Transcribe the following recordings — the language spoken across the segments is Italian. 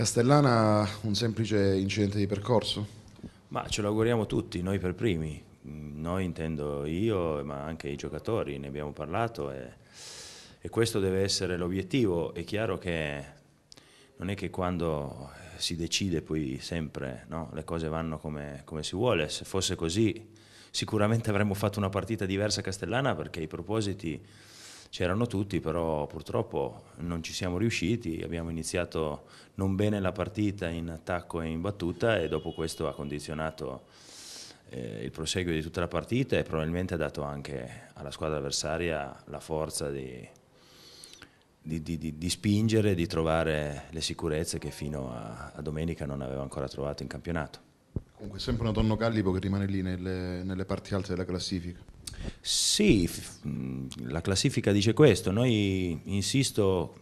Castellana un semplice incidente di percorso? Ma ce lo auguriamo tutti, noi per primi, mm, noi intendo io ma anche i giocatori, ne abbiamo parlato e, e questo deve essere l'obiettivo. È chiaro che non è che quando eh, si decide poi sempre no? le cose vanno come, come si vuole, se fosse così sicuramente avremmo fatto una partita diversa a Castellana perché i propositi c'erano tutti, però purtroppo non ci siamo riusciti, abbiamo iniziato non bene la partita in attacco e in battuta e dopo questo ha condizionato eh, il proseguo di tutta la partita e probabilmente ha dato anche alla squadra avversaria la forza di, di, di, di spingere, di trovare le sicurezze che fino a, a domenica non aveva ancora trovato in campionato. Comunque sempre una donna Gallipo che rimane lì nelle, nelle parti alte della classifica. Sì, mm, la classifica dice questo, noi insisto,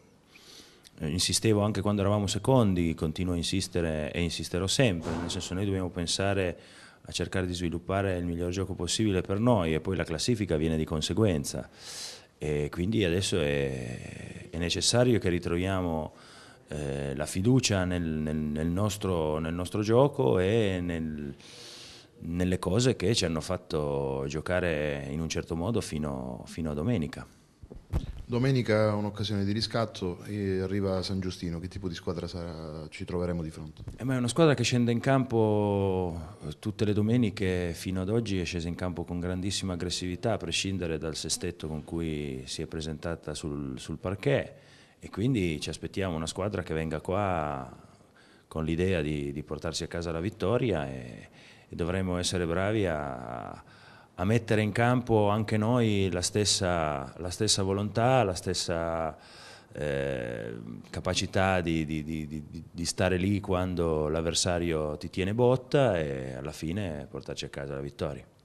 eh, insistevo anche quando eravamo secondi, continuo a insistere e insisterò sempre, nel senso noi dobbiamo pensare a cercare di sviluppare il miglior gioco possibile per noi e poi la classifica viene di conseguenza e quindi adesso è, è necessario che ritroviamo eh, la fiducia nel, nel, nel, nostro, nel nostro gioco e nel nelle cose che ci hanno fatto giocare in un certo modo fino, fino a domenica. Domenica un'occasione di riscatto e arriva San Giustino, che tipo di squadra sarà, ci troveremo di fronte? Eh, è una squadra che scende in campo eh, tutte le domeniche fino ad oggi, è scesa in campo con grandissima aggressività a prescindere dal sestetto con cui si è presentata sul, sul parquet e quindi ci aspettiamo una squadra che venga qua con l'idea di, di portarsi a casa la vittoria e, e dovremmo essere bravi a, a mettere in campo anche noi la stessa, la stessa volontà, la stessa eh, capacità di, di, di, di, stare lì quando l'avversario ti tiene botta e alla fine portarci a casa la vittoria.